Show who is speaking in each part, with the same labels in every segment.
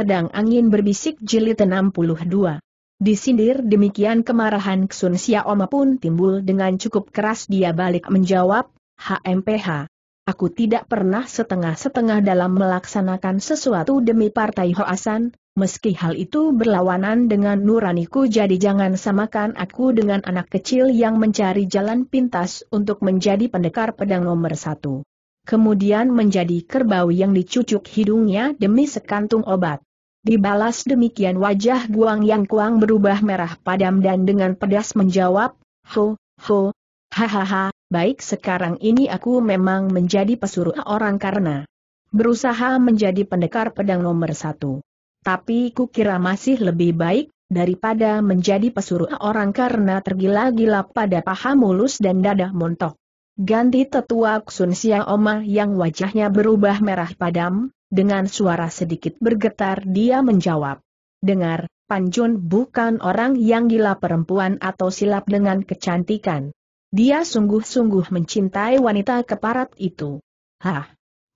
Speaker 1: Pedang Angin Berbisik Jilid 62. Disindir demikian kemarahan Ksun Xiaoma pun timbul dengan cukup keras dia balik menjawab, HMPH. Aku tidak pernah setengah-setengah dalam melaksanakan sesuatu demi Partai Hoasan, meski hal itu berlawanan dengan nuraniku jadi jangan samakan aku dengan anak kecil yang mencari jalan pintas untuk menjadi pendekar pedang nomor satu. Kemudian menjadi kerbau yang dicucuk hidungnya demi sekantung obat. Dibalas demikian wajah Guang Yang Kuang berubah merah padam dan dengan pedas menjawab, Ho, ho, hahaha, baik sekarang ini aku memang menjadi pesuruh orang karena berusaha menjadi pendekar pedang nomor satu. Tapi kukira masih lebih baik daripada menjadi pesuruh orang karena tergila-gila pada paha mulus dan dada montok. Ganti tetua Sun Oma yang wajahnya berubah merah padam, dengan suara sedikit bergetar dia menjawab. Dengar, Panjun bukan orang yang gila perempuan atau silap dengan kecantikan. Dia sungguh-sungguh mencintai wanita keparat itu. Hah?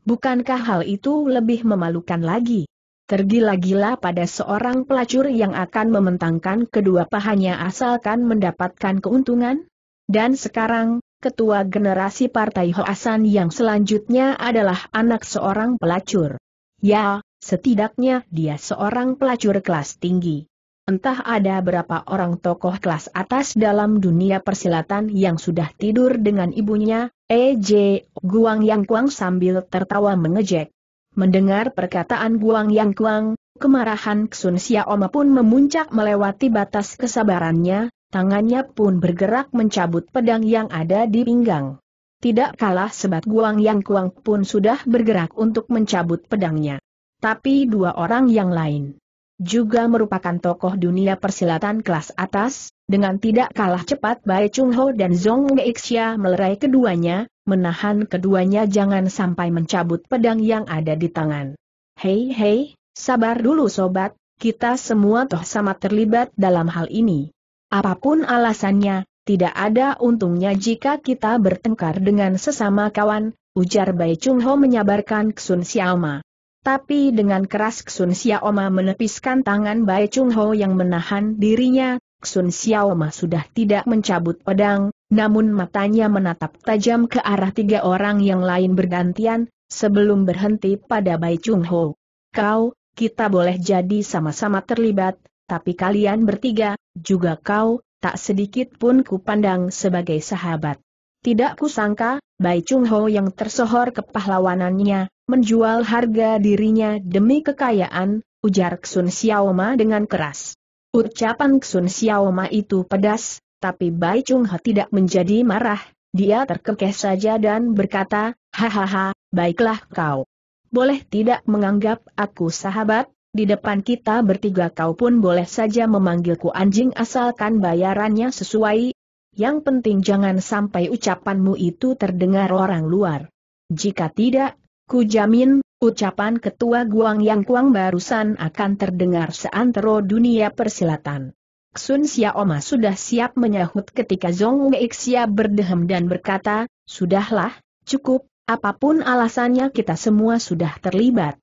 Speaker 1: Bukankah hal itu lebih memalukan lagi? Tergila-gila pada seorang pelacur yang akan mementangkan kedua pahanya asalkan mendapatkan keuntungan? Dan sekarang, ketua generasi Partai Hoasan yang selanjutnya adalah anak seorang pelacur. Ya, setidaknya dia seorang pelacur kelas tinggi. Entah ada berapa orang tokoh kelas atas dalam dunia persilatan yang sudah tidur dengan ibunya, E.J. Guang Yang Kuang sambil tertawa mengejek. Mendengar perkataan Guang Yang Kuang, kemarahan Ksun Xiaoma pun memuncak melewati batas kesabarannya, tangannya pun bergerak mencabut pedang yang ada di pinggang. Tidak kalah sebat Guang Yang Kuang pun sudah bergerak untuk mencabut pedangnya. Tapi dua orang yang lain juga merupakan tokoh dunia persilatan kelas atas, dengan tidak kalah cepat Bai Chung Ho dan Zong Xia melerai keduanya, menahan keduanya jangan sampai mencabut pedang yang ada di tangan. Hei hei, sabar dulu sobat, kita semua toh sama terlibat dalam hal ini. Apapun alasannya, tidak ada untungnya jika kita bertengkar dengan sesama kawan, ujar Bai Chung Ho menyabarkan Ksun Xiaoma. Tapi dengan keras Ksun Xiaoma menepiskan tangan Bai Chung Ho yang menahan dirinya, Ksun Xiaoma sudah tidak mencabut pedang, namun matanya menatap tajam ke arah tiga orang yang lain bergantian, sebelum berhenti pada Bai Chung Ho. Kau, kita boleh jadi sama-sama terlibat, tapi kalian bertiga, juga kau, tak sedikit pun kupandang sebagai sahabat. Tidak kusangka, Bai Chung Ho yang tersohor kepahlawanannya, menjual harga dirinya demi kekayaan, ujar Xiao Xiaoma dengan keras. Ucapan Xiao Xiaoma itu pedas, tapi Bai Chung Ho tidak menjadi marah, dia terkekeh saja dan berkata, Hahaha, baiklah kau. Boleh tidak menganggap aku sahabat? Di depan kita bertiga kau pun boleh saja memanggilku anjing asalkan bayarannya sesuai. Yang penting jangan sampai ucapanmu itu terdengar orang luar. Jika tidak, ku jamin, ucapan ketua Guang Yang Kuang barusan akan terdengar seantero dunia persilatan. Ksun Xiaoma sudah siap menyahut ketika Zhong Xia berdehem dan berkata, Sudahlah, cukup, apapun alasannya kita semua sudah terlibat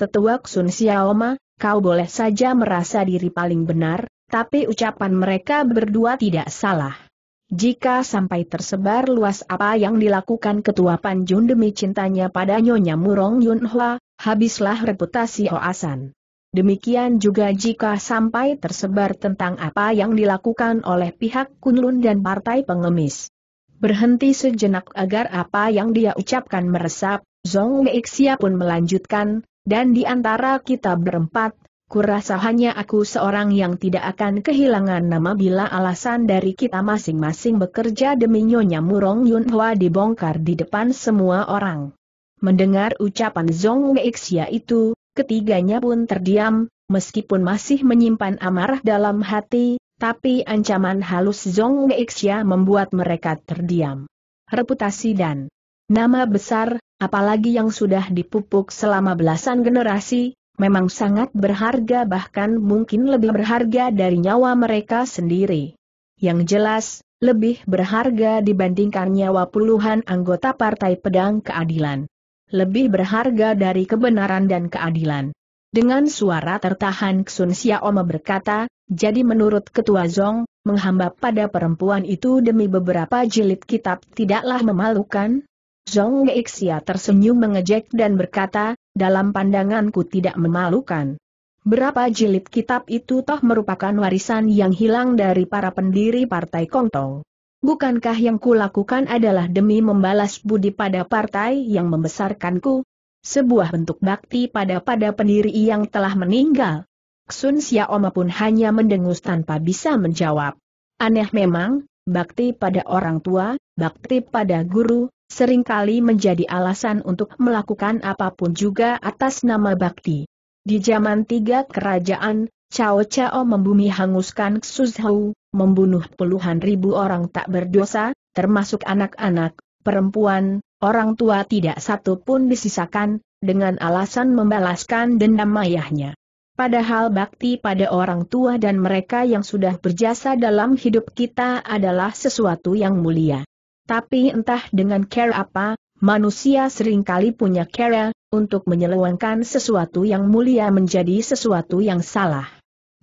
Speaker 1: tetuak Sun Xiaoma, kau boleh saja merasa diri paling benar, tapi ucapan mereka berdua tidak salah. Jika sampai tersebar luas apa yang dilakukan ketua Panjun demi cintanya pada Nyonya Murong Yunhua, habislah reputasi Hoasan. Demikian juga jika sampai tersebar tentang apa yang dilakukan oleh pihak Kunlun dan partai pengemis. Berhenti sejenak agar apa yang dia ucapkan meresap, Zong Meixia pun melanjutkan, dan di antara kita berempat, kurasa hanya aku seorang yang tidak akan kehilangan nama bila alasan dari kita masing-masing bekerja demi Nyonya Murong Yun Hwa dibongkar di depan semua orang. Mendengar ucapan Zong Weixia itu, ketiganya pun terdiam, meskipun masih menyimpan amarah dalam hati, tapi ancaman halus Zong Weixia membuat mereka terdiam. Reputasi dan Nama besar, apalagi yang sudah dipupuk selama belasan generasi, memang sangat berharga bahkan mungkin lebih berharga dari nyawa mereka sendiri. Yang jelas, lebih berharga dibandingkan nyawa puluhan anggota Partai Pedang Keadilan. Lebih berharga dari kebenaran dan keadilan. Dengan suara tertahan Ksun Xiaoma berkata, jadi menurut Ketua Zong, menghamba pada perempuan itu demi beberapa jilid kitab tidaklah memalukan? Zhong Geixia tersenyum mengejek dan berkata, dalam pandanganku tidak memalukan. Berapa jilid kitab itu toh merupakan warisan yang hilang dari para pendiri Partai Kongtong. Bukankah yang kulakukan adalah demi membalas budi pada partai yang membesarkanku? Sebuah bentuk bakti pada pada pendiri yang telah meninggal. Sun Xiaoma pun hanya mendengus tanpa bisa menjawab. Aneh memang, bakti pada orang tua, bakti pada guru, seringkali menjadi alasan untuk melakukan apapun juga atas nama bakti. Di zaman tiga kerajaan, Cao Cao membumi hanguskan Suzhou, membunuh puluhan ribu orang tak berdosa, termasuk anak-anak, perempuan, orang tua tidak satu pun disisakan, dengan alasan membalaskan dendam ayahnya. Padahal bakti pada orang tua dan mereka yang sudah berjasa dalam hidup kita adalah sesuatu yang mulia. Tapi entah dengan care apa, manusia seringkali punya care, untuk menyelewengkan sesuatu yang mulia menjadi sesuatu yang salah.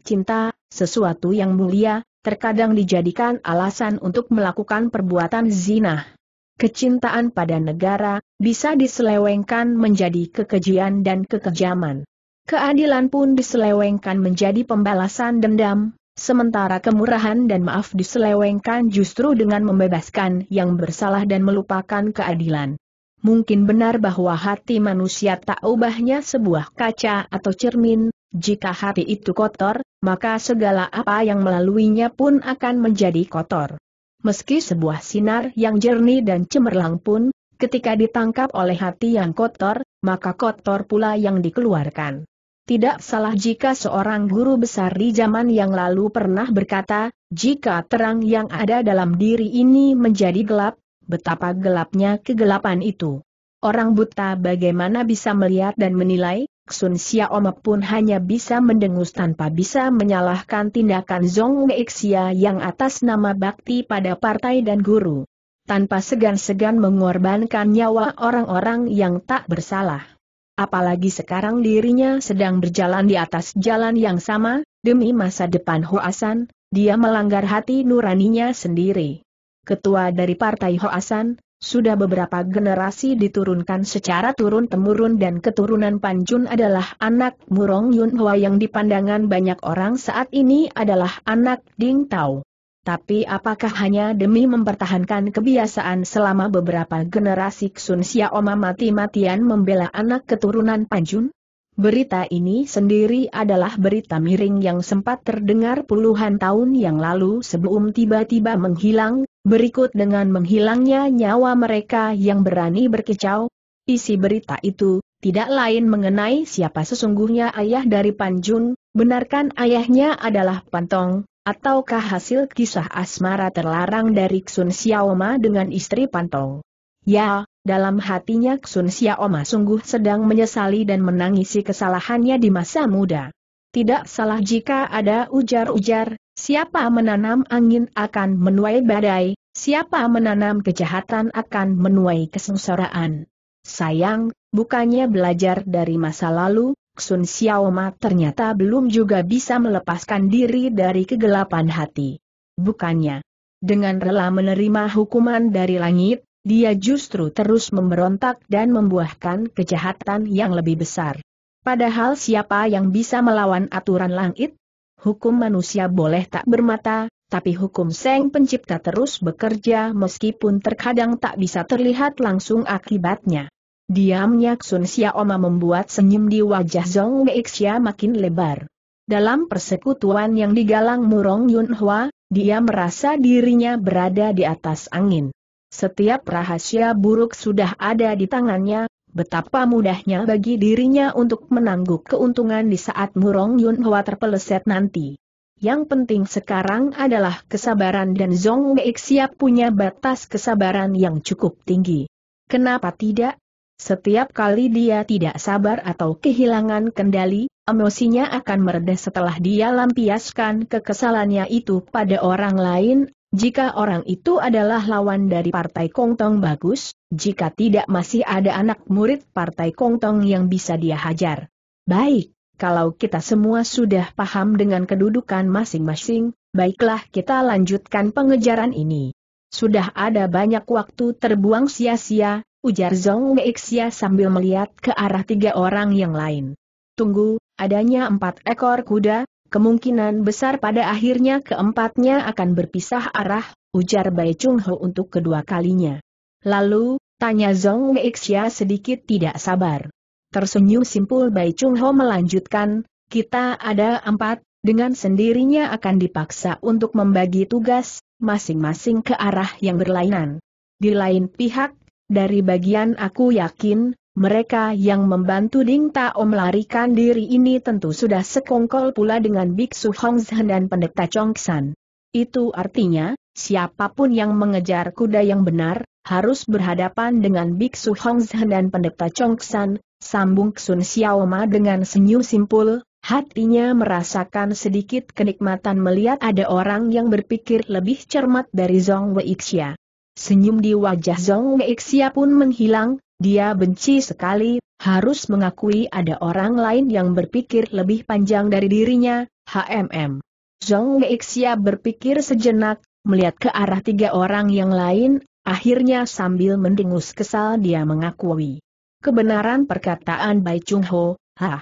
Speaker 1: Cinta, sesuatu yang mulia, terkadang dijadikan alasan untuk melakukan perbuatan zina. Kecintaan pada negara, bisa diselewengkan menjadi kekejian dan kekejaman. Keadilan pun diselewengkan menjadi pembalasan dendam, Sementara kemurahan dan maaf diselewengkan justru dengan membebaskan yang bersalah dan melupakan keadilan. Mungkin benar bahwa hati manusia tak ubahnya sebuah kaca atau cermin, jika hati itu kotor, maka segala apa yang melaluinya pun akan menjadi kotor. Meski sebuah sinar yang jernih dan cemerlang pun, ketika ditangkap oleh hati yang kotor, maka kotor pula yang dikeluarkan. Tidak salah jika seorang guru besar di zaman yang lalu pernah berkata, jika terang yang ada dalam diri ini menjadi gelap, betapa gelapnya kegelapan itu. Orang buta bagaimana bisa melihat dan menilai, Sun Xiaoma pun hanya bisa mendengus tanpa bisa menyalahkan tindakan Zhong Weixia yang atas nama bakti pada partai dan guru. Tanpa segan-segan mengorbankan nyawa orang-orang yang tak bersalah apalagi sekarang dirinya sedang berjalan di atas jalan yang sama, demi masa depan Hoasan, dia melanggar hati nuraninya sendiri. Ketua dari Partai Hoasan, sudah beberapa generasi diturunkan secara turun-temurun dan keturunan Panjun adalah anak Murong Yun yang dipandangan banyak orang saat ini adalah anak Ding Tao. Tapi apakah hanya demi mempertahankan kebiasaan selama beberapa generasi Ksun Xiaoma mati-matian membela anak keturunan Panjun? Berita ini sendiri adalah berita miring yang sempat terdengar puluhan tahun yang lalu sebelum tiba-tiba menghilang, berikut dengan menghilangnya nyawa mereka yang berani berkicau. Isi berita itu, tidak lain mengenai siapa sesungguhnya ayah dari Panjun, benarkan ayahnya adalah Pantong, Ataukah hasil kisah asmara terlarang dari Xun Xiaoma dengan istri Pantong? Ya, dalam hatinya Xun Xiaoma sungguh sedang menyesali dan menangisi kesalahannya di masa muda. Tidak salah jika ada ujar-ujar, siapa menanam angin akan menuai badai, siapa menanam kejahatan akan menuai kesengsaraan. Sayang, bukannya belajar dari masa lalu, Sun Xiaoma ternyata belum juga bisa melepaskan diri dari kegelapan hati. Bukannya. Dengan rela menerima hukuman dari langit, dia justru terus memberontak dan membuahkan kejahatan yang lebih besar. Padahal siapa yang bisa melawan aturan langit? Hukum manusia boleh tak bermata, tapi hukum Seng Pencipta terus bekerja meskipun terkadang tak bisa terlihat langsung akibatnya. Diamnya Sun Xiaoma membuat senyum di wajah Zhong Xia makin lebar. Dalam persekutuan yang digalang Murong Yunhua, dia merasa dirinya berada di atas angin. Setiap rahasia buruk sudah ada di tangannya, betapa mudahnya bagi dirinya untuk menangguk keuntungan di saat Murong Yunhua terpeleset nanti. Yang penting sekarang adalah kesabaran dan Zhong Xia punya batas kesabaran yang cukup tinggi. Kenapa tidak? Setiap kali dia tidak sabar atau kehilangan kendali, emosinya akan meredah setelah dia lampiaskan kekesalannya itu pada orang lain, jika orang itu adalah lawan dari partai kongtong bagus, jika tidak masih ada anak murid partai kongtong yang bisa dia hajar. Baik, kalau kita semua sudah paham dengan kedudukan masing-masing, baiklah kita lanjutkan pengejaran ini. Sudah ada banyak waktu terbuang sia-sia, ujar Zong Weixia sambil melihat ke arah tiga orang yang lain. Tunggu, adanya empat ekor kuda, kemungkinan besar pada akhirnya keempatnya akan berpisah arah, ujar Bai Chung Ho untuk kedua kalinya. Lalu, tanya Zong Weixia sedikit tidak sabar. Tersenyum simpul Bai Chung Ho melanjutkan, kita ada empat, dengan sendirinya akan dipaksa untuk membagi tugas, masing-masing ke arah yang berlainan. Di lain pihak, dari bagian aku yakin, mereka yang membantu Ding Tao melarikan diri ini tentu sudah sekongkol pula dengan Biksu Hong Zhen dan pendeta Chong Chongsan. Itu artinya, siapapun yang mengejar kuda yang benar, harus berhadapan dengan Biksu Hong Zhen dan pendeta Chong Chongsan, sambung Sun Xiao Ma dengan senyum simpul, hatinya merasakan sedikit kenikmatan melihat ada orang yang berpikir lebih cermat dari Zong Weixia. Senyum di wajah Zhong Xia pun menghilang, dia benci sekali, harus mengakui ada orang lain yang berpikir lebih panjang dari dirinya, HMM. Zhong Xia berpikir sejenak, melihat ke arah tiga orang yang lain, akhirnya sambil mendengus kesal dia mengakui. Kebenaran perkataan Bai Chung Ho, hah.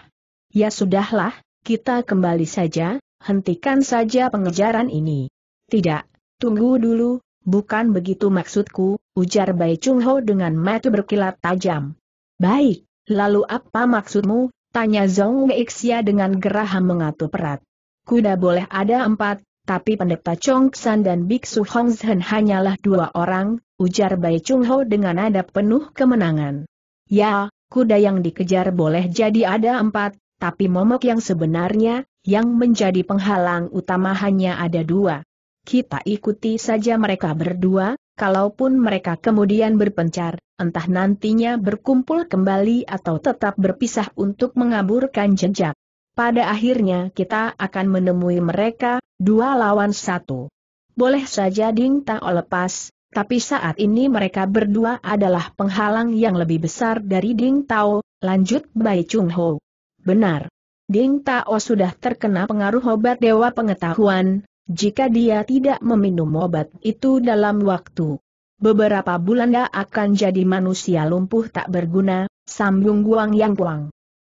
Speaker 1: Ya sudahlah, kita kembali saja, hentikan saja pengejaran ini. Tidak, tunggu dulu, Bukan begitu maksudku, ujar Bai Chung Ho dengan mata berkilat tajam. Baik, lalu apa maksudmu, tanya Zong Xia dengan geraham mengatur perat. Kuda boleh ada empat, tapi pendeta Chong San dan Biksu Hong Zhen hanyalah dua orang, ujar Bai Chung Ho dengan nada penuh kemenangan. Ya, kuda yang dikejar boleh jadi ada empat, tapi momok yang sebenarnya, yang menjadi penghalang utama hanya ada dua kita ikuti saja mereka berdua, kalaupun mereka kemudian berpencar, entah nantinya berkumpul kembali atau tetap berpisah untuk mengaburkan jejak. Pada akhirnya kita akan menemui mereka, dua lawan satu. Boleh saja Ding Tao lepas, tapi saat ini mereka berdua adalah penghalang yang lebih besar dari Ding Tao, lanjut Bai Chung Ho. Benar. Ding Tao sudah terkena pengaruh obat dewa pengetahuan, jika dia tidak meminum obat itu dalam waktu beberapa bulan dia akan jadi manusia lumpuh tak berguna, sambung Guang Yang Guang.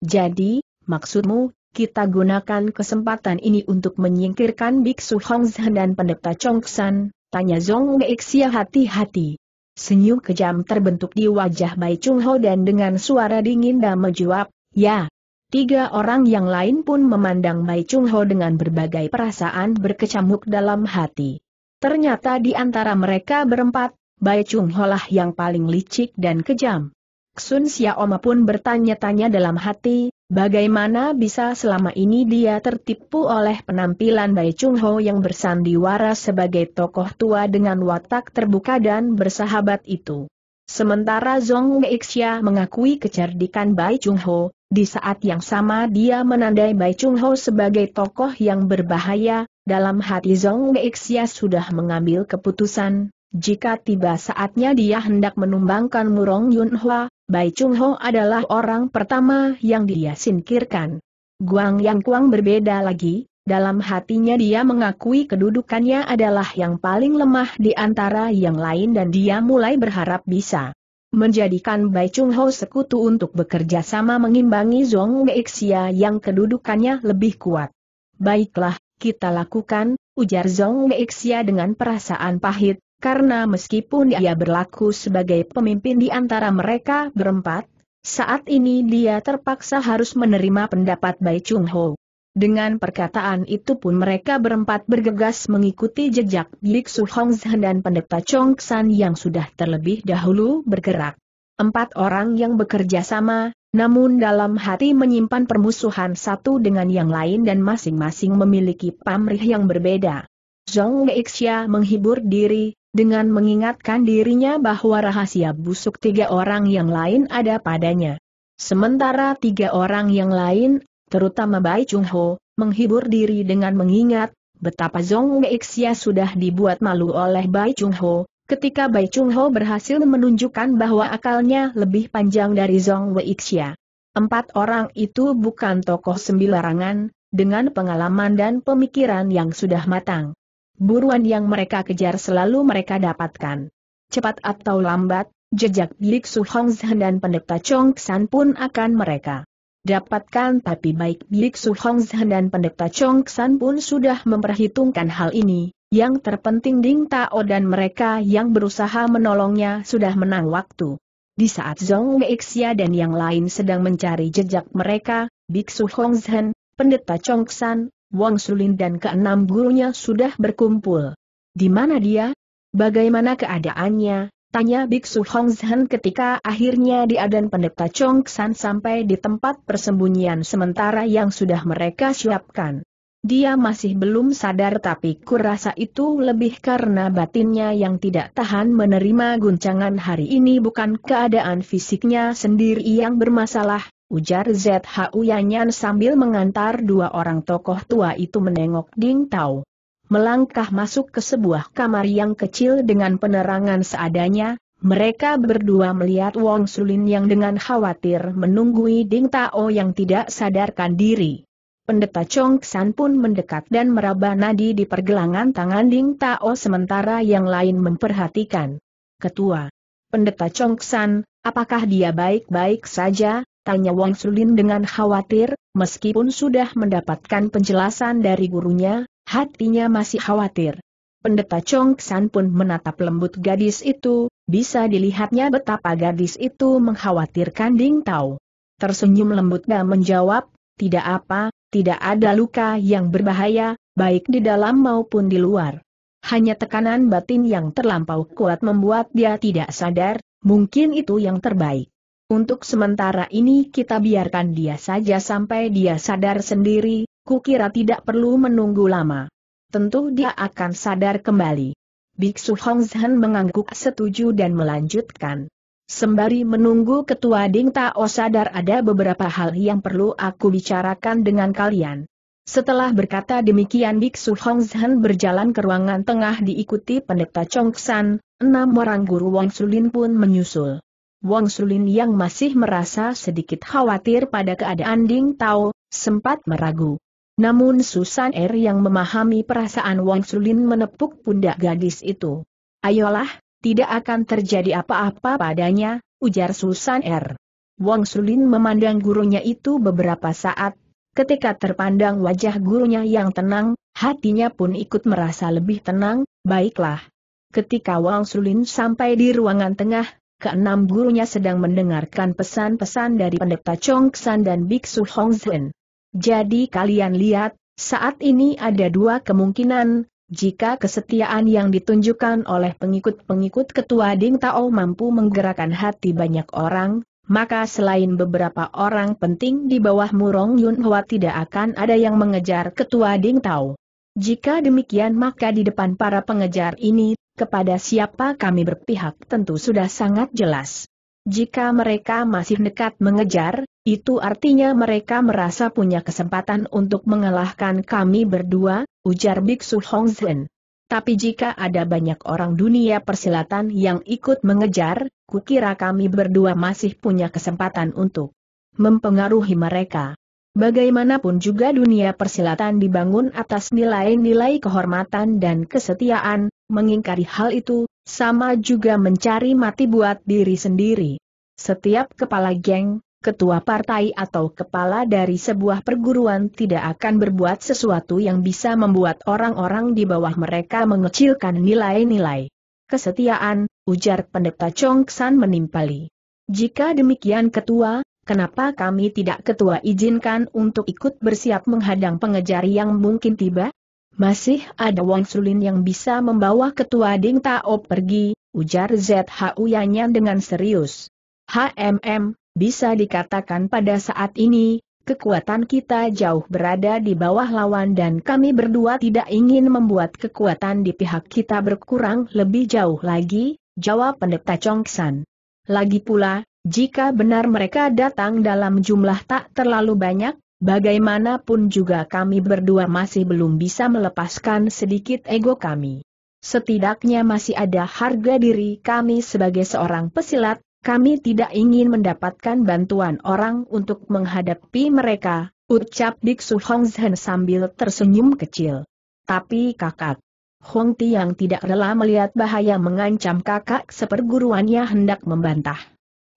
Speaker 1: Jadi, maksudmu, kita gunakan kesempatan ini untuk menyingkirkan Biksu Hongzhen dan pendeta Chongsan, tanya Zong Weixia hati-hati. Senyum kejam terbentuk di wajah Bai Chung Ho dan dengan suara dingin dan menjawab, ya, Tiga orang yang lain pun memandang Mai Chung Ho dengan berbagai perasaan berkecamuk dalam hati. Ternyata di antara mereka berempat, Bai Chung Ho lah yang paling licik dan kejam. Xun Xiaoma pun bertanya-tanya dalam hati, bagaimana bisa selama ini dia tertipu oleh penampilan Bai Chung Ho yang bersandiwara sebagai tokoh tua dengan watak terbuka dan bersahabat itu. Sementara Zong Xia mengakui kecerdikan Bai Chung Ho, di saat yang sama dia menandai Bai Chung Ho sebagai tokoh yang berbahaya, dalam hati Zong Xia sudah mengambil keputusan, jika tiba saatnya dia hendak menumbangkan Murong Yun Hua, Bai Chung Ho adalah orang pertama yang dia singkirkan. Guang Yang Kuang berbeda lagi, dalam hatinya dia mengakui kedudukannya adalah yang paling lemah di antara yang lain dan dia mulai berharap bisa menjadikan Bai Chung Ho sekutu untuk bekerja sama mengimbangi Zong Xia yang kedudukannya lebih kuat. Baiklah, kita lakukan, ujar Zong Xia dengan perasaan pahit, karena meskipun dia berlaku sebagai pemimpin di antara mereka berempat, saat ini dia terpaksa harus menerima pendapat Bai Chung Ho. Dengan perkataan itu pun mereka berempat bergegas mengikuti jejak Biksu Hongzhen dan pendeta Chong yang sudah terlebih dahulu bergerak. Empat orang yang bekerja sama, namun dalam hati menyimpan permusuhan satu dengan yang lain dan masing-masing memiliki pamrih yang berbeda. Zhong Xia menghibur diri, dengan mengingatkan dirinya bahwa rahasia busuk tiga orang yang lain ada padanya. Sementara tiga orang yang lain terutama Bai Chung Ho, menghibur diri dengan mengingat betapa Zong Xia sudah dibuat malu oleh Bai Chung Ho. Ketika Bai Chung Ho berhasil menunjukkan bahwa akalnya lebih panjang dari Zong Xia. Empat orang itu bukan tokoh sembilarangan, dengan pengalaman dan pemikiran yang sudah matang. Buruan yang mereka kejar selalu mereka dapatkan. Cepat atau lambat, jejak bilik Su Hongzhen dan pendeta Chong San pun akan mereka dapatkan tapi baik Biksu Hongzhen dan pendeta Chong San pun sudah memperhitungkan hal ini, yang terpenting Ding Tao dan mereka yang berusaha menolongnya sudah menang waktu. Di saat Zhong Weixia dan yang lain sedang mencari jejak mereka, Biksu Hongzhen, pendeta Chong San, Wang Sulin dan keenam gurunya sudah berkumpul. Di mana dia? Bagaimana keadaannya? Tanya Biksu Hong Zhan ketika akhirnya dia dan pendeta Chong San sampai di tempat persembunyian sementara yang sudah mereka siapkan. Dia masih belum sadar tapi kurasa itu lebih karena batinnya yang tidak tahan menerima guncangan hari ini bukan keadaan fisiknya sendiri yang bermasalah, ujar ZHU Yanyan sambil mengantar dua orang tokoh tua itu menengok Ding Tao melangkah masuk ke sebuah kamar yang kecil dengan penerangan seadanya, mereka berdua melihat Wong Sulin yang dengan khawatir menunggui Ding Tao yang tidak sadarkan diri. Pendeta Chong San pun mendekat dan meraba nadi di pergelangan tangan Ding Tao sementara yang lain memperhatikan. Ketua. Pendeta Chong San, apakah dia baik-baik saja? Tanya Wong Sulin dengan khawatir, meskipun sudah mendapatkan penjelasan dari gurunya, Hatinya masih khawatir. Pendeta Chong San pun menatap lembut gadis itu, bisa dilihatnya betapa gadis itu mengkhawatirkan Ding Tao. Tersenyum lembut dan menjawab, tidak apa, tidak ada luka yang berbahaya, baik di dalam maupun di luar. Hanya tekanan batin yang terlampau kuat membuat dia tidak sadar, mungkin itu yang terbaik. Untuk sementara ini kita biarkan dia saja sampai dia sadar sendiri, kukira tidak perlu menunggu lama. Tentu dia akan sadar kembali. Biksu Zhen mengangguk setuju dan melanjutkan. Sembari menunggu ketua Ding Tao sadar ada beberapa hal yang perlu aku bicarakan dengan kalian. Setelah berkata demikian Biksu Zhen berjalan ke ruangan tengah diikuti pendeta Chongsan, enam orang guru Wang Sulin pun menyusul. Wang Sulin yang masih merasa sedikit khawatir pada keadaan Ding Tao, sempat meragu. Namun Susan Er yang memahami perasaan Wang Sulin menepuk pundak gadis itu. Ayolah, tidak akan terjadi apa-apa padanya, ujar Susan Er. Wang Sulin memandang gurunya itu beberapa saat, ketika terpandang wajah gurunya yang tenang, hatinya pun ikut merasa lebih tenang, baiklah. Ketika Wang Sulin sampai di ruangan tengah, keenam gurunya sedang mendengarkan pesan-pesan dari pendeta Chong San dan Biksu Hong Zhen. Jadi kalian lihat, saat ini ada dua kemungkinan, jika kesetiaan yang ditunjukkan oleh pengikut-pengikut ketua Ding Tao mampu menggerakkan hati banyak orang, maka selain beberapa orang penting di bawah Murong Yun Hwa tidak akan ada yang mengejar ketua Ding Tao. Jika demikian maka di depan para pengejar ini, kepada siapa kami berpihak tentu sudah sangat jelas. Jika mereka masih nekat mengejar, itu artinya mereka merasa punya kesempatan untuk mengalahkan kami berdua, ujar Biksu Hongzhen. Tapi jika ada banyak orang dunia persilatan yang ikut mengejar, kukira kami berdua masih punya kesempatan untuk mempengaruhi mereka. Bagaimanapun juga dunia persilatan dibangun atas nilai-nilai kehormatan dan kesetiaan, mengingkari hal itu, sama juga mencari mati buat diri sendiri. Setiap kepala geng, ketua partai atau kepala dari sebuah perguruan tidak akan berbuat sesuatu yang bisa membuat orang-orang di bawah mereka mengecilkan nilai-nilai. Kesetiaan, ujar pendeta Chong San menimpali. Jika demikian ketua, kenapa kami tidak ketua izinkan untuk ikut bersiap menghadang pengejar yang mungkin tiba? Masih ada Wang Sulin yang bisa membawa ketua Ding Tao pergi, ujar ZHU Yanyan dengan serius. HMM, bisa dikatakan pada saat ini, kekuatan kita jauh berada di bawah lawan dan kami berdua tidak ingin membuat kekuatan di pihak kita berkurang lebih jauh lagi, jawab pendeta Chongsan. Lagi pula, jika benar mereka datang dalam jumlah tak terlalu banyak, Bagaimanapun juga kami berdua masih belum bisa melepaskan sedikit ego kami. Setidaknya masih ada harga diri kami sebagai seorang pesilat, kami tidak ingin mendapatkan bantuan orang untuk menghadapi mereka, ucap Biksu Hong sambil tersenyum kecil. Tapi kakak, Hong Ti yang tidak rela melihat bahaya mengancam kakak seperguruannya hendak membantah.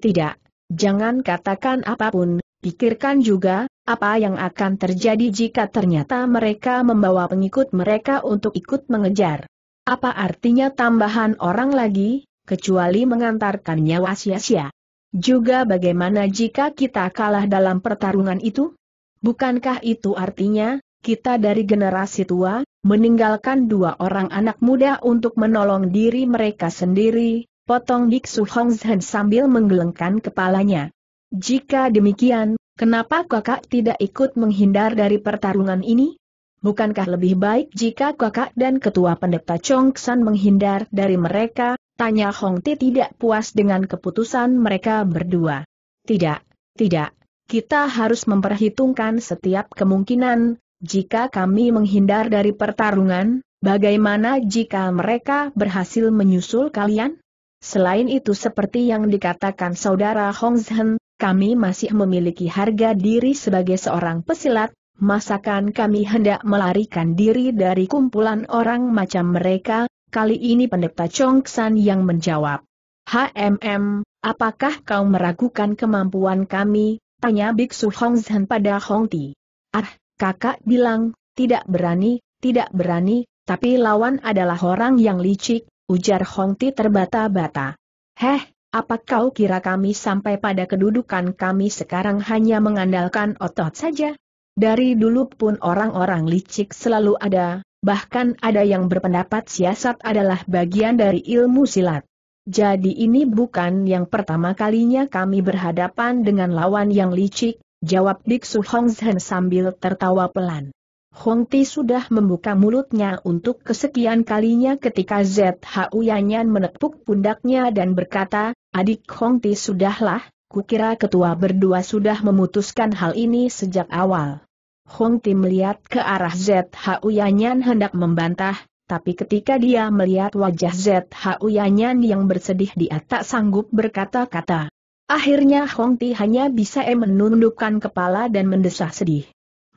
Speaker 1: Tidak, jangan katakan apapun, pikirkan juga, apa yang akan terjadi jika ternyata mereka membawa pengikut mereka untuk ikut mengejar? Apa artinya tambahan orang lagi, kecuali mengantarkan nyawa sia-sia? Juga bagaimana jika kita kalah dalam pertarungan itu? Bukankah itu artinya, kita dari generasi tua, meninggalkan dua orang anak muda untuk menolong diri mereka sendiri, potong Diksu Hongzhen sambil menggelengkan kepalanya. Jika demikian, Kenapa kakak tidak ikut menghindar dari pertarungan ini? Bukankah lebih baik jika kakak dan ketua pendeta Chongsan menghindar dari mereka? Tanya Hong Ti tidak puas dengan keputusan mereka berdua. Tidak, tidak. Kita harus memperhitungkan setiap kemungkinan. Jika kami menghindar dari pertarungan, bagaimana jika mereka berhasil menyusul kalian? Selain itu seperti yang dikatakan saudara Hong Zhen, kami masih memiliki harga diri sebagai seorang pesilat, masakan kami hendak melarikan diri dari kumpulan orang macam mereka, kali ini pendeta Chongsan yang menjawab. HMM, apakah kau meragukan kemampuan kami, tanya Biksu Hongzhen pada Hongti. Ah, kakak bilang, tidak berani, tidak berani, tapi lawan adalah orang yang licik, ujar Hongti terbata-bata. Heh, apa kau kira kami sampai pada kedudukan kami sekarang hanya mengandalkan otot saja? Dari dulu pun orang-orang licik selalu ada, bahkan ada yang berpendapat siasat adalah bagian dari ilmu silat. Jadi ini bukan yang pertama kalinya kami berhadapan dengan lawan yang licik, jawab Dik Hongzhen sambil tertawa pelan. Hong Ti sudah membuka mulutnya untuk kesekian kalinya ketika ZHU Yanyan menepuk pundaknya dan berkata, adik Hong Ti sudahlah, kukira ketua berdua sudah memutuskan hal ini sejak awal. Hong Ti melihat ke arah ZHU Yanyan hendak membantah, tapi ketika dia melihat wajah ZHU Yanyan yang bersedih dia tak sanggup berkata-kata. Akhirnya Hong Ti hanya bisa menundukkan kepala dan mendesah sedih.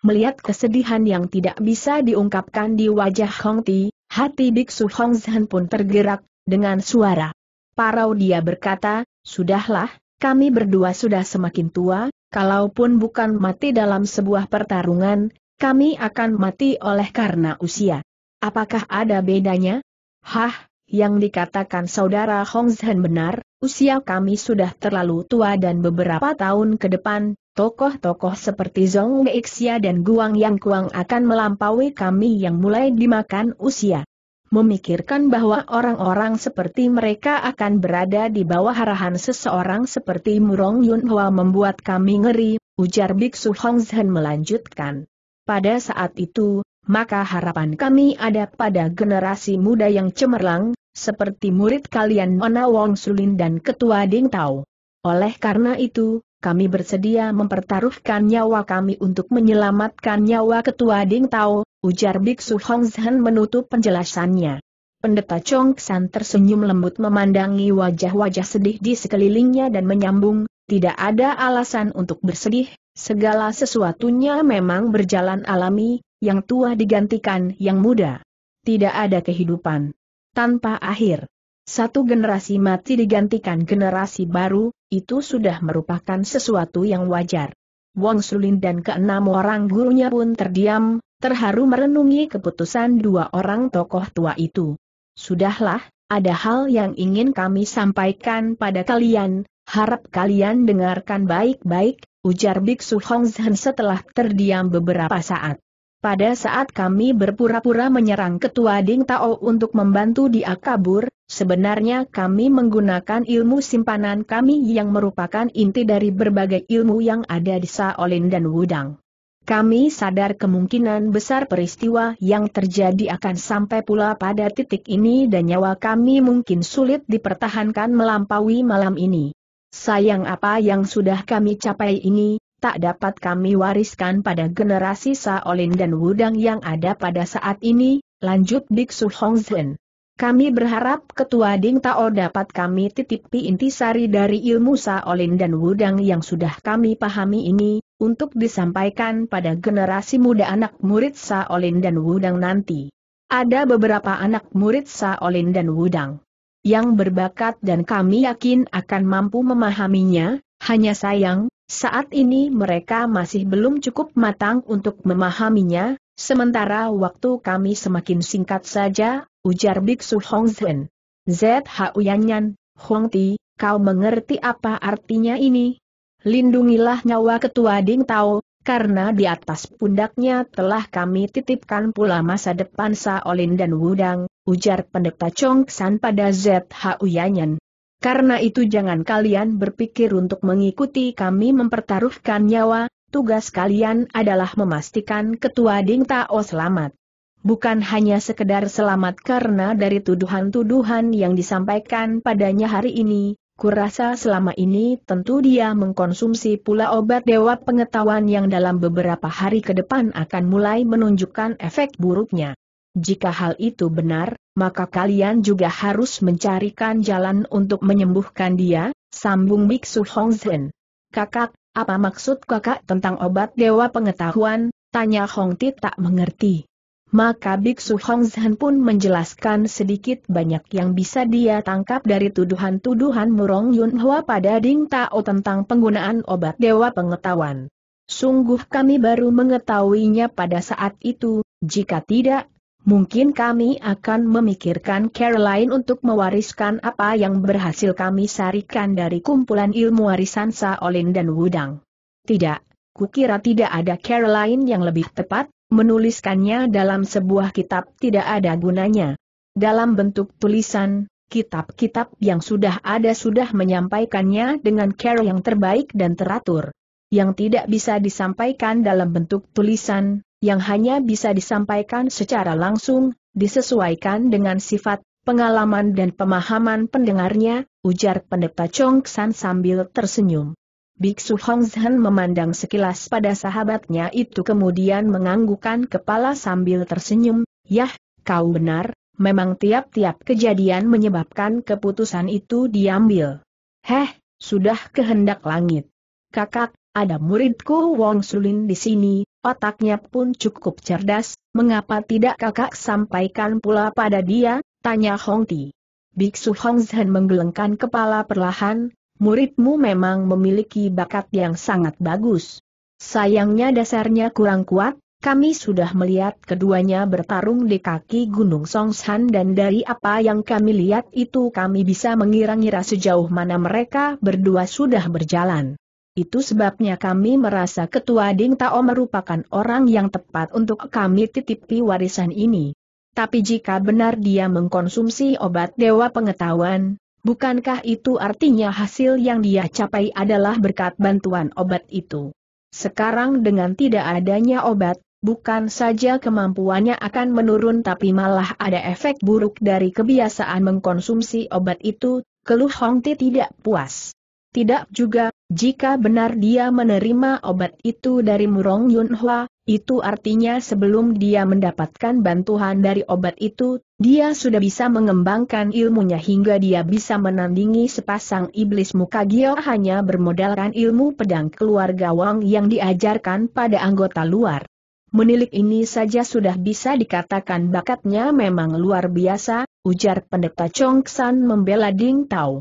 Speaker 1: Melihat kesedihan yang tidak bisa diungkapkan di wajah Hong Ti, hati biksu Hong Zhen pun tergerak, dengan suara. Parau dia berkata, Sudahlah, kami berdua sudah semakin tua, kalaupun bukan mati dalam sebuah pertarungan, kami akan mati oleh karena usia. Apakah ada bedanya? Hah, yang dikatakan saudara Hong Zhen benar, usia kami sudah terlalu tua dan beberapa tahun ke depan, Tokoh-tokoh seperti Zong Meixia dan Guang Yang Kuang akan melampaui kami yang mulai dimakan usia. Memikirkan bahwa orang-orang seperti mereka akan berada di bawah arahan seseorang seperti Murong Yunhua membuat kami ngeri, ujar Biksu Hong Zhen melanjutkan. Pada saat itu, maka harapan kami ada pada generasi muda yang cemerlang, seperti murid kalian Nona Wong Sulin dan Ketua Ding Tao. Oleh karena itu, kami bersedia mempertaruhkan nyawa kami untuk menyelamatkan nyawa ketua Ding Tao, ujar Biksu Hong Zhen menutup penjelasannya. Pendeta Chong San tersenyum lembut memandangi wajah-wajah sedih di sekelilingnya dan menyambung, tidak ada alasan untuk bersedih, segala sesuatunya memang berjalan alami, yang tua digantikan yang muda. Tidak ada kehidupan tanpa akhir. Satu generasi mati digantikan generasi baru, itu sudah merupakan sesuatu yang wajar. Wang Sulin dan keenam orang gurunya pun terdiam, terharu merenungi keputusan dua orang tokoh tua itu. Sudahlah, ada hal yang ingin kami sampaikan pada kalian, harap kalian dengarkan baik-baik, ujar Biksu Hong Zhen setelah terdiam beberapa saat. Pada saat kami berpura-pura menyerang ketua Ding Tao untuk membantu dia kabur, sebenarnya kami menggunakan ilmu simpanan kami yang merupakan inti dari berbagai ilmu yang ada di Saolin dan Wudang. Kami sadar kemungkinan besar peristiwa yang terjadi akan sampai pula pada titik ini dan nyawa kami mungkin sulit dipertahankan melampaui malam ini. Sayang apa yang sudah kami capai ini, tak dapat kami wariskan pada generasi Saolin dan Wudang yang ada pada saat ini, lanjut Biksu Hongzhen. Kami berharap Ketua Ding Tao dapat kami titipi intisari dari ilmu Saolin dan Wudang yang sudah kami pahami ini, untuk disampaikan pada generasi muda anak murid Saolin dan Wudang nanti. Ada beberapa anak murid Saolin dan Wudang yang berbakat dan kami yakin akan mampu memahaminya, hanya sayang, saat ini mereka masih belum cukup matang untuk memahaminya, sementara waktu kami semakin singkat saja, ujar Biksu Hong Zhen. ZHU Yanyan, Hong Ti, kau mengerti apa artinya ini? Lindungilah nyawa ketua Ding Tao, karena di atas pundaknya telah kami titipkan pula masa depan Saolin dan Wudang, ujar pendeta Chong San pada ZHU Yanyan. Karena itu jangan kalian berpikir untuk mengikuti kami mempertaruhkan nyawa, tugas kalian adalah memastikan Ketua Ding Tao selamat. Bukan hanya sekedar selamat karena dari tuduhan-tuduhan yang disampaikan padanya hari ini, kurasa selama ini tentu dia mengkonsumsi pula obat dewa pengetahuan yang dalam beberapa hari ke depan akan mulai menunjukkan efek buruknya. Jika hal itu benar, maka kalian juga harus mencarikan jalan untuk menyembuhkan dia, sambung Biksu Hongzhen. Kakak, apa maksud kakak tentang obat dewa pengetahuan? Tanya Hong Ti tak mengerti. Maka Biksu Hongzhen pun menjelaskan sedikit banyak yang bisa dia tangkap dari tuduhan-tuduhan Murong Yunhua pada Ding Tao tentang penggunaan obat dewa pengetahuan. Sungguh kami baru mengetahuinya pada saat itu, jika tidak, Mungkin kami akan memikirkan Caroline untuk mewariskan apa yang berhasil kami sarikan dari kumpulan ilmu warisan Saolin dan Wudang. Tidak, kukira tidak ada Caroline yang lebih tepat, menuliskannya dalam sebuah kitab tidak ada gunanya. Dalam bentuk tulisan, kitab-kitab yang sudah ada sudah menyampaikannya dengan cara yang terbaik dan teratur. Yang tidak bisa disampaikan dalam bentuk tulisan, yang hanya bisa disampaikan secara langsung, disesuaikan dengan sifat, pengalaman dan pemahaman pendengarnya, ujar pendeta Chong San sambil tersenyum. Biksu Hong memandang sekilas pada sahabatnya itu kemudian menganggukkan kepala sambil tersenyum, Yah, kau benar, memang tiap-tiap kejadian menyebabkan keputusan itu diambil. Heh, sudah kehendak langit. Kakak, ada muridku Wong Sulin di sini, Otaknya pun cukup cerdas, mengapa tidak kakak sampaikan pula pada dia, tanya Hong Ti. Biksu Hong Zhen menggelengkan kepala perlahan, muridmu memang memiliki bakat yang sangat bagus. Sayangnya dasarnya kurang kuat, kami sudah melihat keduanya bertarung di kaki Gunung Songshan dan dari apa yang kami lihat itu kami bisa mengira-ngira sejauh mana mereka berdua sudah berjalan. Itu sebabnya kami merasa ketua Ding Tao merupakan orang yang tepat untuk kami titipi warisan ini. Tapi jika benar dia mengkonsumsi obat dewa pengetahuan, bukankah itu artinya hasil yang dia capai adalah berkat bantuan obat itu? Sekarang dengan tidak adanya obat, bukan saja kemampuannya akan menurun tapi malah ada efek buruk dari kebiasaan mengkonsumsi obat itu, keluh Hongti tidak puas. Tidak juga, jika benar dia menerima obat itu dari Murong Yunhua, itu artinya sebelum dia mendapatkan bantuan dari obat itu, dia sudah bisa mengembangkan ilmunya hingga dia bisa menandingi sepasang iblis muka Gio hanya bermodalkan ilmu pedang keluarga Wang yang diajarkan pada anggota luar. Menilik ini saja sudah bisa dikatakan bakatnya memang luar biasa, ujar pendeta Chong San membela Ding Tao.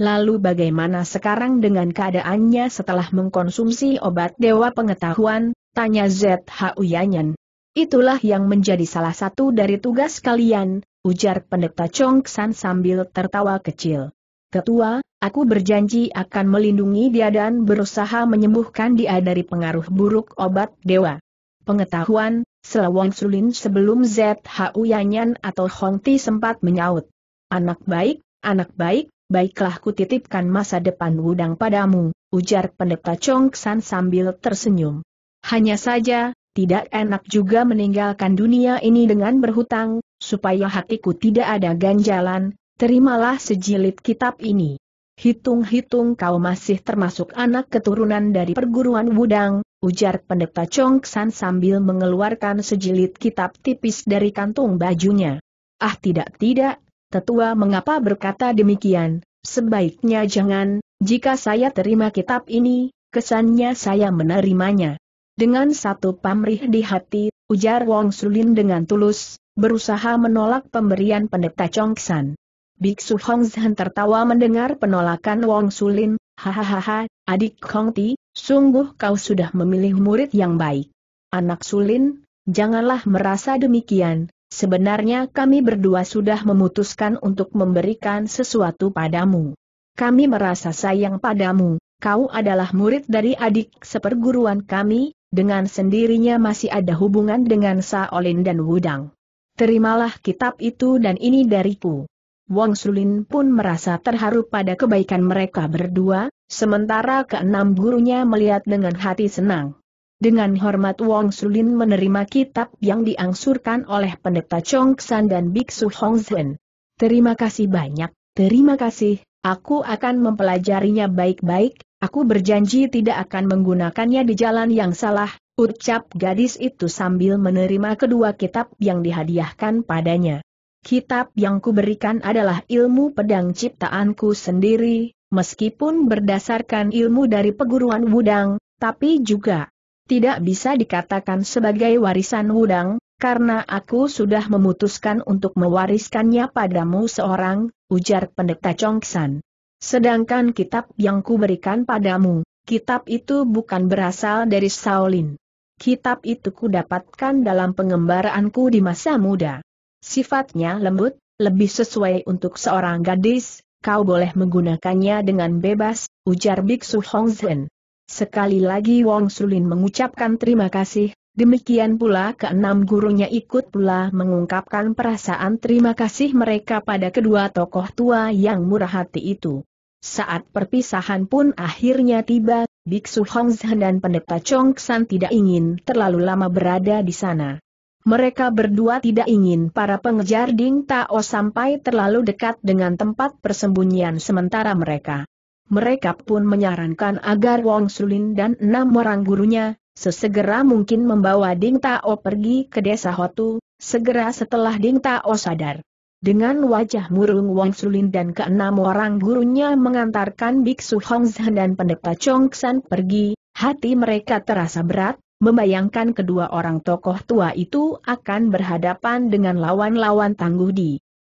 Speaker 1: Lalu bagaimana sekarang dengan keadaannya setelah mengkonsumsi obat dewa pengetahuan, tanya ZH Yanyan. Itulah yang menjadi salah satu dari tugas kalian, ujar pendeta Chong San sambil tertawa kecil. Ketua, aku berjanji akan melindungi dia dan berusaha menyembuhkan dia dari pengaruh buruk obat dewa. Pengetahuan, Selawang Sulin sebelum ZH Yanyan atau Hongti sempat menyaut. Anak baik, anak baik, baiklah kutitipkan masa depan Wudang padamu, ujar pendeta Chong San sambil tersenyum. Hanya saja, tidak enak juga meninggalkan dunia ini dengan berhutang, supaya hatiku tidak ada ganjalan, terimalah sejilid kitab ini. Hitung-hitung kau masih termasuk anak keturunan dari perguruan Wudang, ujar pendeta Chong San sambil mengeluarkan sejilid kitab tipis dari kantung bajunya. Ah tidak-tidak, Tetua mengapa berkata demikian, sebaiknya jangan, jika saya terima kitab ini, kesannya saya menerimanya. Dengan satu pamrih di hati, ujar Wong Sulin dengan tulus, berusaha menolak pemberian pendeta Chongsan. Biksu Hong Zhen tertawa mendengar penolakan Wong Sulin, hahaha, adik Hong Ti, sungguh kau sudah memilih murid yang baik. Anak Sulin, janganlah merasa demikian, Sebenarnya kami berdua sudah memutuskan untuk memberikan sesuatu padamu. Kami merasa sayang padamu, kau adalah murid dari adik seperguruan kami, dengan sendirinya masih ada hubungan dengan Saolin dan Wudang. Terimalah kitab itu dan ini dariku. Wang Sulin pun merasa terharu pada kebaikan mereka berdua, sementara keenam gurunya melihat dengan hati senang. Dengan hormat Wong Sulin menerima kitab yang diangsurkan oleh pendeta Chong San dan Biksu Hong Zhen. Terima kasih banyak, terima kasih, aku akan mempelajarinya baik-baik, aku berjanji tidak akan menggunakannya di jalan yang salah, ucap gadis itu sambil menerima kedua kitab yang dihadiahkan padanya. Kitab yang kuberikan adalah ilmu pedang ciptaanku sendiri, meskipun berdasarkan ilmu dari peguruan Wudang, tapi juga tidak bisa dikatakan sebagai warisan wudang, karena aku sudah memutuskan untuk mewariskannya padamu seorang, ujar pendeta Chongsan. Sedangkan kitab yang kuberikan padamu, kitab itu bukan berasal dari Shaolin. Kitab itu kudapatkan dalam pengembaraanku di masa muda. Sifatnya lembut, lebih sesuai untuk seorang gadis, kau boleh menggunakannya dengan bebas, ujar Biksu Hongzhen. Sekali lagi Wong Sulin mengucapkan terima kasih, demikian pula keenam gurunya ikut pula mengungkapkan perasaan terima kasih mereka pada kedua tokoh tua yang murah hati itu. Saat perpisahan pun akhirnya tiba, Biksu Hongzhen dan Pendeta Chong San tidak ingin terlalu lama berada di sana. Mereka berdua tidak ingin para pengejar Ding Tao sampai terlalu dekat dengan tempat persembunyian sementara mereka. Mereka pun menyarankan agar Wong Sulin dan enam orang gurunya, sesegera mungkin membawa Ding Tao pergi ke desa Hotu, segera setelah Ding Tao sadar. Dengan wajah murung Wong Sulin dan keenam orang gurunya mengantarkan Biksu Hong Zhen dan pendeta Chong San pergi, hati mereka terasa berat, membayangkan kedua orang tokoh tua itu akan berhadapan dengan lawan-lawan tangguh di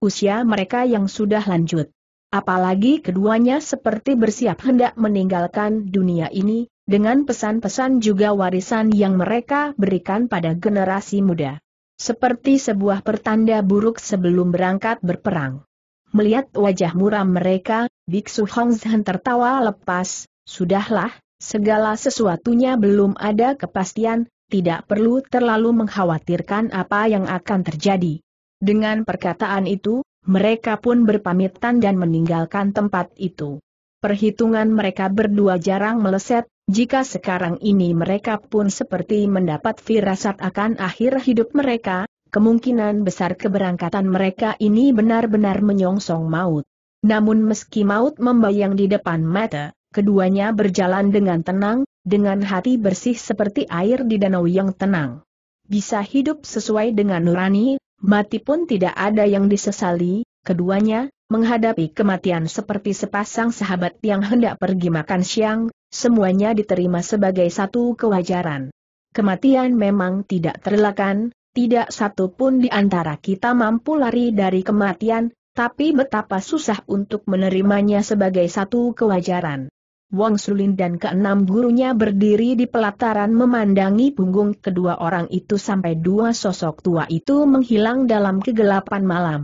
Speaker 1: usia mereka yang sudah lanjut apalagi keduanya seperti bersiap hendak meninggalkan dunia ini, dengan pesan-pesan juga warisan yang mereka berikan pada generasi muda. Seperti sebuah pertanda buruk sebelum berangkat berperang. Melihat wajah muram mereka, Biksu Hongzhen tertawa lepas, sudahlah, segala sesuatunya belum ada kepastian, tidak perlu terlalu mengkhawatirkan apa yang akan terjadi. Dengan perkataan itu, mereka pun berpamitan dan meninggalkan tempat itu. Perhitungan mereka berdua jarang meleset, jika sekarang ini mereka pun seperti mendapat firasat akan akhir hidup mereka, kemungkinan besar keberangkatan mereka ini benar-benar menyongsong maut. Namun meski maut membayang di depan mata, keduanya berjalan dengan tenang, dengan hati bersih seperti air di danau yang tenang. Bisa hidup sesuai dengan nurani, Mati pun tidak ada yang disesali, keduanya, menghadapi kematian seperti sepasang sahabat yang hendak pergi makan siang, semuanya diterima sebagai satu kewajaran. Kematian memang tidak terlakan. tidak satu pun di antara kita mampu lari dari kematian, tapi betapa susah untuk menerimanya sebagai satu kewajaran. Wang Sulin dan keenam gurunya berdiri di pelataran memandangi punggung kedua orang itu sampai dua sosok tua itu menghilang dalam kegelapan malam.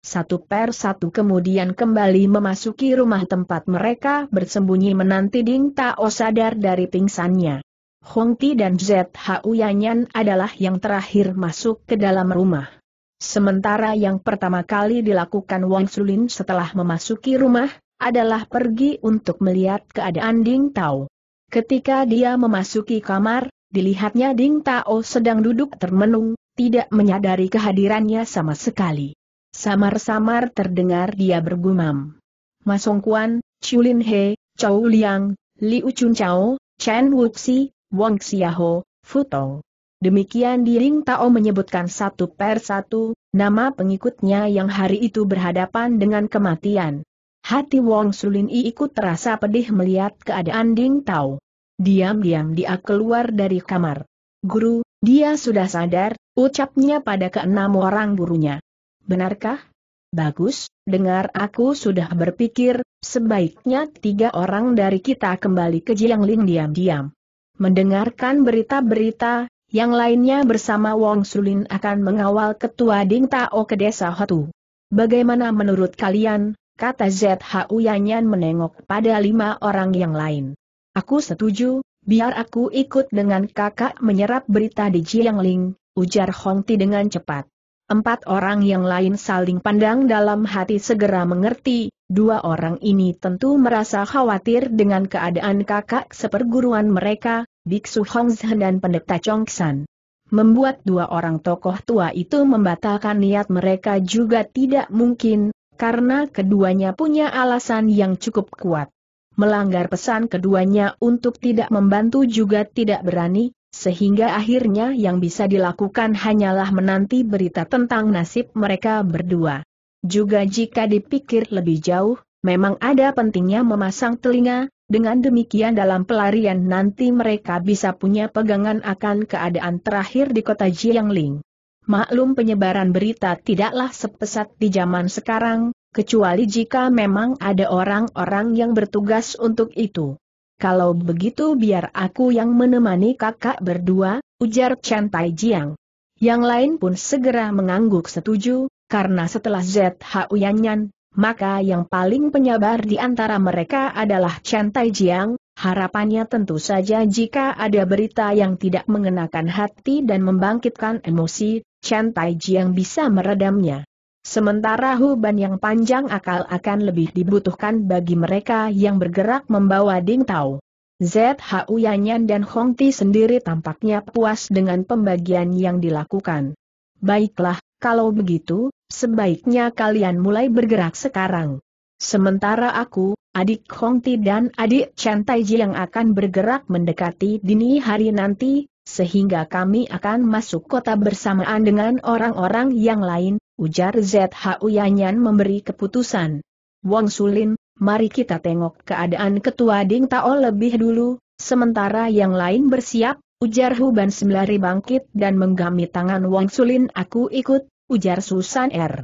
Speaker 1: Satu per satu kemudian kembali memasuki rumah tempat mereka bersembunyi menanti Ding Tao sadar dari pingsannya. Ti dan ZHU Yanyan adalah yang terakhir masuk ke dalam rumah. Sementara yang pertama kali dilakukan Wang Sulin setelah memasuki rumah, adalah pergi untuk melihat keadaan Ding Tao. Ketika dia memasuki kamar, dilihatnya Ding Tao sedang duduk termenung, tidak menyadari kehadirannya sama sekali. Samar-samar terdengar dia bergumam. Masong Kuan, Lin He, Chou Liang, Liu Chun Chao, Chen Wuxi, Wang Xiaho, Futo. Demikian di Ding Tao menyebutkan satu per satu, nama pengikutnya yang hari itu berhadapan dengan kematian. Hati Wong Sulin I ikut terasa pedih melihat keadaan Ding Tao. Diam-diam dia keluar dari kamar. Guru, dia sudah sadar, ucapnya pada keenam orang gurunya. Benarkah? Bagus, dengar aku sudah berpikir, sebaiknya tiga orang dari kita kembali ke Jiangling diam-diam. Mendengarkan berita-berita, yang lainnya bersama Wong Sulin akan mengawal ketua Ding Tao ke desa Hotu. Bagaimana menurut kalian, kata ZHU Yanyan menengok pada lima orang yang lain. Aku setuju, biar aku ikut dengan kakak menyerap berita di Jiangling, ujar Hong Ti dengan cepat. Empat orang yang lain saling pandang dalam hati segera mengerti, dua orang ini tentu merasa khawatir dengan keadaan kakak seperguruan mereka, Biksu Hongzhen dan Pendeta Chongsan. Membuat dua orang tokoh tua itu membatalkan niat mereka juga tidak mungkin, karena keduanya punya alasan yang cukup kuat. Melanggar pesan keduanya untuk tidak membantu juga tidak berani, sehingga akhirnya yang bisa dilakukan hanyalah menanti berita tentang nasib mereka berdua. Juga jika dipikir lebih jauh, memang ada pentingnya memasang telinga, dengan demikian dalam pelarian nanti mereka bisa punya pegangan akan keadaan terakhir di kota Jiangling. Maklum penyebaran berita tidaklah sepesat di zaman sekarang, kecuali jika memang ada orang-orang yang bertugas untuk itu. Kalau begitu biar aku yang menemani kakak berdua, ujar Chen Tai Jiang. Yang lain pun segera mengangguk setuju, karena setelah ZHU Yanyan, maka yang paling penyabar di antara mereka adalah Chen Tai Jiang, harapannya tentu saja jika ada berita yang tidak mengenakan hati dan membangkitkan emosi, Chen yang bisa meredamnya. Sementara huban yang panjang akal akan lebih dibutuhkan bagi mereka yang bergerak membawa Ding Tao. ZHU Yanyan dan Hong Ti sendiri tampaknya puas dengan pembagian yang dilakukan. Baiklah, kalau begitu, sebaiknya kalian mulai bergerak sekarang. Sementara aku, adik Hong Ti dan adik Chen Taiji yang akan bergerak mendekati dini hari nanti, sehingga kami akan masuk kota bersamaan dengan orang-orang yang lain, ujar ZHU Yanyan memberi keputusan. Wang Sulin, mari kita tengok keadaan ketua Ding Tao lebih dulu, sementara yang lain bersiap, ujar Huban Sembilari bangkit dan menggami tangan Wang Sulin aku ikut, ujar Susan R. Er.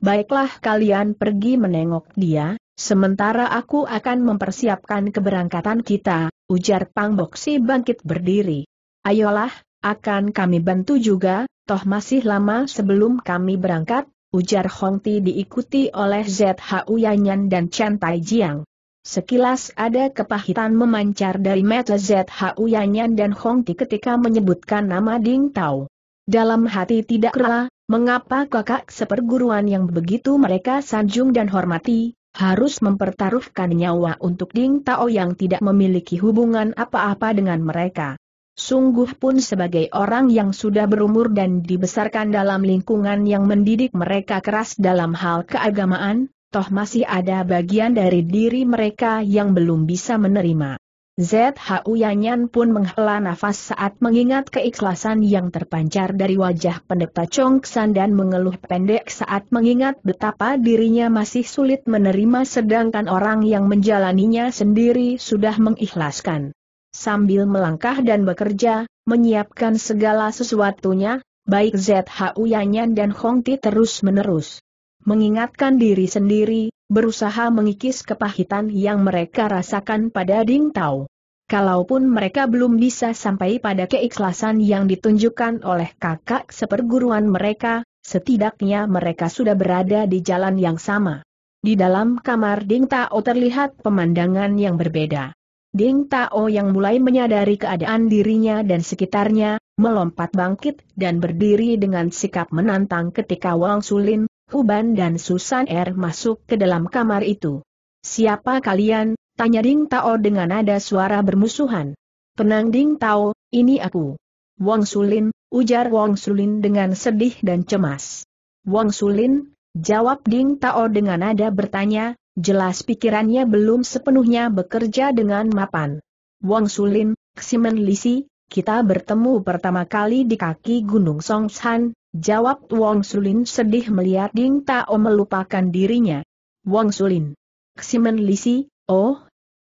Speaker 1: Baiklah kalian pergi menengok dia, sementara aku akan mempersiapkan keberangkatan kita, ujar Pang Boksi bangkit berdiri. Ayolah, akan kami bantu juga, toh masih lama sebelum kami berangkat, ujar Hong Ti diikuti oleh ZHU Yanyan dan Chen Tai Jiang. Sekilas ada kepahitan memancar dari mata ZHU Yanyan dan Hong Ti ketika menyebutkan nama Ding Tao. Dalam hati tidak rela, mengapa kakak seperguruan yang begitu mereka sanjung dan hormati, harus mempertaruhkan nyawa untuk Ding Tao yang tidak memiliki hubungan apa-apa dengan mereka. Sungguh pun sebagai orang yang sudah berumur dan dibesarkan dalam lingkungan yang mendidik mereka keras dalam hal keagamaan, toh masih ada bagian dari diri mereka yang belum bisa menerima. ZHU Yanyan pun menghela nafas saat mengingat keikhlasan yang terpancar dari wajah pendeta Chongsan dan mengeluh pendek saat mengingat betapa dirinya masih sulit menerima sedangkan orang yang menjalaninya sendiri sudah mengikhlaskan sambil melangkah dan bekerja, menyiapkan segala sesuatunya, baik ZHU Yanyan dan Hongti terus-menerus. Mengingatkan diri sendiri, berusaha mengikis kepahitan yang mereka rasakan pada Ding Tao. Kalaupun mereka belum bisa sampai pada keikhlasan yang ditunjukkan oleh kakak seperguruan mereka, setidaknya mereka sudah berada di jalan yang sama. Di dalam kamar Ding Tao terlihat pemandangan yang berbeda. Ding Tao yang mulai menyadari keadaan dirinya dan sekitarnya, melompat bangkit dan berdiri dengan sikap menantang ketika Wang Sulin, Huban dan Susan Er masuk ke dalam kamar itu. Siapa kalian? Tanya Ding Tao dengan nada suara bermusuhan. Tenang Ding Tao, ini aku. Wang Sulin, ujar Wang Sulin dengan sedih dan cemas. Wang Sulin, jawab Ding Tao dengan nada bertanya, Jelas pikirannya belum sepenuhnya bekerja dengan mapan. Wang Sulin, Ximen Lisi, kita bertemu pertama kali di kaki Gunung Songshan, jawab Wang Sulin sedih melihat Ding Tao melupakan dirinya. Wang Sulin. Ximen Lisi, oh,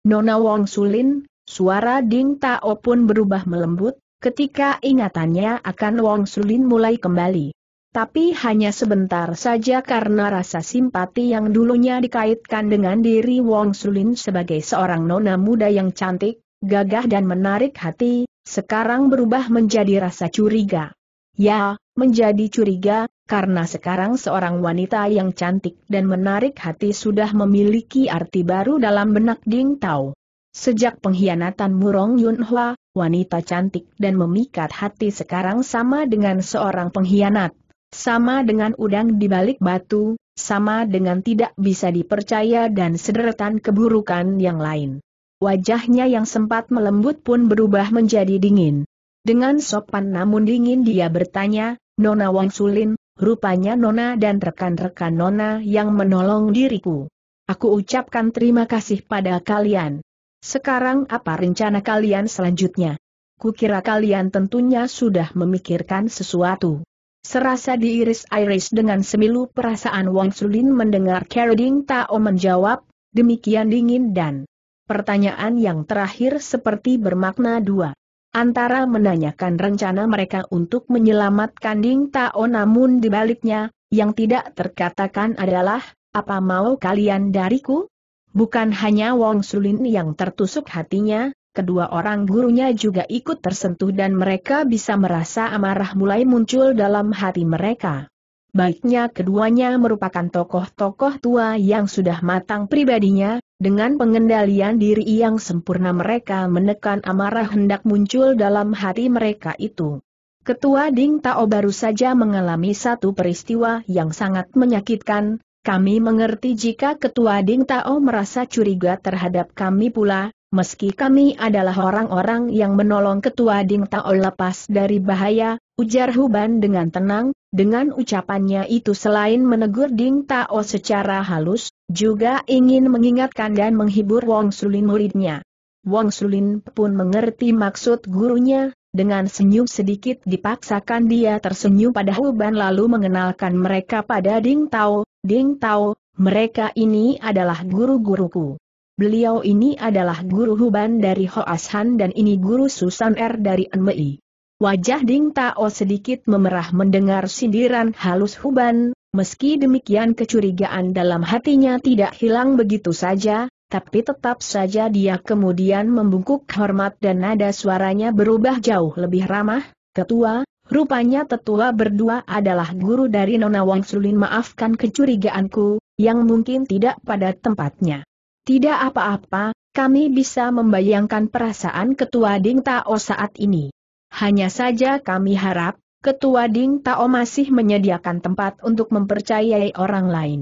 Speaker 1: Nona Wang Sulin, suara Ding Tao pun berubah melembut, ketika ingatannya akan Wang Sulin mulai kembali tapi hanya sebentar saja karena rasa simpati yang dulunya dikaitkan dengan diri Wong Sulin sebagai seorang nona muda yang cantik, gagah dan menarik hati, sekarang berubah menjadi rasa curiga. Ya, menjadi curiga, karena sekarang seorang wanita yang cantik dan menarik hati sudah memiliki arti baru dalam benak Ding Tao. Sejak pengkhianatan Murong Yunhua, wanita cantik dan memikat hati sekarang sama dengan seorang pengkhianat sama dengan udang di balik batu, sama dengan tidak bisa dipercaya dan sederetan keburukan yang lain. Wajahnya yang sempat melembut pun berubah menjadi dingin. Dengan sopan namun dingin dia bertanya, Nona Wang Sulin, rupanya Nona dan rekan-rekan Nona yang menolong diriku. Aku ucapkan terima kasih pada kalian. Sekarang apa rencana kalian selanjutnya? Kukira kalian tentunya sudah memikirkan sesuatu. Serasa diiris-iris dengan semilu perasaan Wang Sulin mendengar Caroling Tao menjawab, demikian dingin dan pertanyaan yang terakhir seperti bermakna dua. Antara menanyakan rencana mereka untuk menyelamatkan Ding Tao namun dibaliknya, yang tidak terkatakan adalah, apa mau kalian dariku? Bukan hanya Wang Sulin yang tertusuk hatinya, kedua orang gurunya juga ikut tersentuh dan mereka bisa merasa amarah mulai muncul dalam hati mereka. Baiknya keduanya merupakan tokoh-tokoh tua yang sudah matang pribadinya, dengan pengendalian diri yang sempurna mereka menekan amarah hendak muncul dalam hati mereka itu. Ketua Ding Tao baru saja mengalami satu peristiwa yang sangat menyakitkan, kami mengerti jika Ketua Ding Tao merasa curiga terhadap kami pula, meski kami adalah orang-orang yang menolong ketua Ding Tao lepas dari bahaya, ujar Huban dengan tenang, dengan ucapannya itu selain menegur Ding Tao secara halus, juga ingin mengingatkan dan menghibur Wong Sulin muridnya. Wong Sulin pun mengerti maksud gurunya, dengan senyum sedikit dipaksakan dia tersenyum pada Huban lalu mengenalkan mereka pada Ding Tao, Ding Tao, mereka ini adalah guru-guruku. Beliau ini adalah guru Huban dari Ho Hoashan dan ini guru Susan R dari Enmei. Wajah Ding Tao sedikit memerah mendengar sindiran halus Huban, meski demikian kecurigaan dalam hatinya tidak hilang begitu saja, tapi tetap saja dia kemudian membungkuk hormat dan nada suaranya berubah jauh lebih ramah, ketua, Rupanya tetua berdua adalah guru dari Nona Wang Sulin maafkan kecurigaanku, yang mungkin tidak pada tempatnya. Tidak apa-apa, kami bisa membayangkan perasaan Ketua Ding Tao saat ini. Hanya saja kami harap, Ketua Ding Tao masih menyediakan tempat untuk mempercayai orang lain.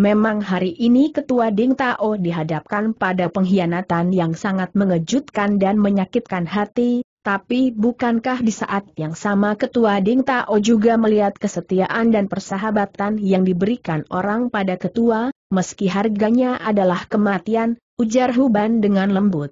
Speaker 1: Memang hari ini Ketua Ding Tao dihadapkan pada pengkhianatan yang sangat mengejutkan dan menyakitkan hati, tapi bukankah di saat yang sama Ketua Ding Tao juga melihat kesetiaan dan persahabatan yang diberikan orang pada Ketua, meski harganya adalah kematian, ujar Huban dengan lembut.